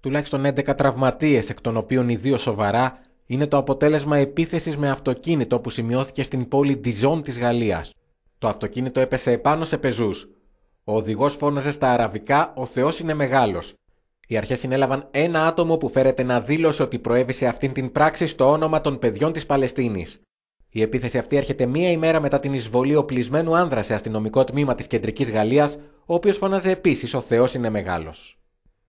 Τουλάχιστον 11 τραυματίες, εκ των οποίων οι δύο σοβαρά, είναι το αποτέλεσμα επίθεσης με αυτοκίνητο που σημειώθηκε στην πόλη Ντιζόν της Γαλλίας. Το αυτοκίνητο έπεσε επάνω σε πεζούς. Ο οδηγός φώναζε στα αραβικά: Ο Θεός είναι μεγάλος. Οι αρχές συνέλαβαν ένα άτομο που φέρεται να δήλωσε ότι προέβησε αυτήν την πράξη στο όνομα των παιδιών της Παλαιστίνης. Η επίθεση αυτή έρχεται μία ημέρα μετά την εισβολή οπλισμένου άνδρας σε αστυνομικό τμήμα της κεντρικής Γαλλίας, ο οποίος φώναζε επίσης: Ο Θεός είναι μεγάλος.